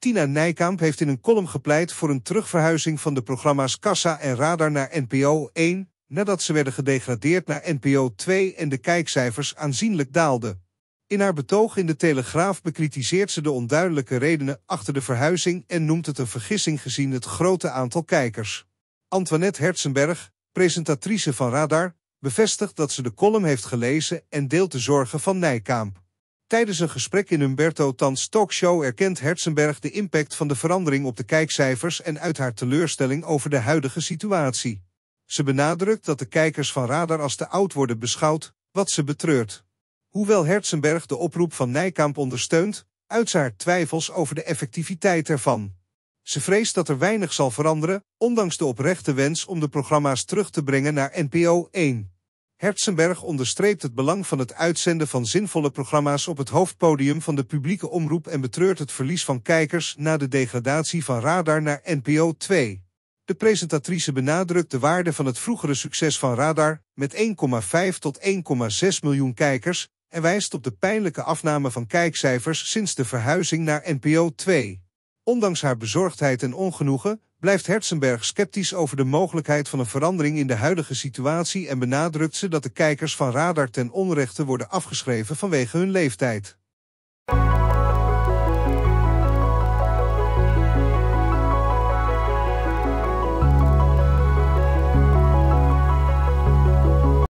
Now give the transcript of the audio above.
Tina Nijkamp heeft in een column gepleit voor een terugverhuizing van de programma's Kassa en Radar naar NPO 1, nadat ze werden gedegradeerd naar NPO 2 en de kijkcijfers aanzienlijk daalden. In haar betoog in de Telegraaf bekritiseert ze de onduidelijke redenen achter de verhuizing en noemt het een vergissing gezien het grote aantal kijkers. Antoinette Herzenberg, presentatrice van Radar, bevestigt dat ze de column heeft gelezen en deelt de zorgen van Nijkamp. Tijdens een gesprek in Humberto Tans talkshow erkent Herzenberg de impact van de verandering op de kijkcijfers en uit haar teleurstelling over de huidige situatie. Ze benadrukt dat de kijkers van Radar als te oud worden beschouwd, wat ze betreurt. Hoewel Herzenberg de oproep van Nijkamp ondersteunt, uit twijfels over de effectiviteit ervan. Ze vreest dat er weinig zal veranderen, ondanks de oprechte wens om de programma's terug te brengen naar NPO 1. Herzenberg onderstreept het belang van het uitzenden van zinvolle programma's op het hoofdpodium van de publieke omroep en betreurt het verlies van kijkers na de degradatie van Radar naar NPO 2. De presentatrice benadrukt de waarde van het vroegere succes van Radar met 1,5 tot 1,6 miljoen kijkers en wijst op de pijnlijke afname van kijkcijfers sinds de verhuizing naar NPO 2. Ondanks haar bezorgdheid en ongenoegen blijft Herzenberg sceptisch over de mogelijkheid van een verandering in de huidige situatie en benadrukt ze dat de kijkers van Radar ten onrechte worden afgeschreven vanwege hun leeftijd.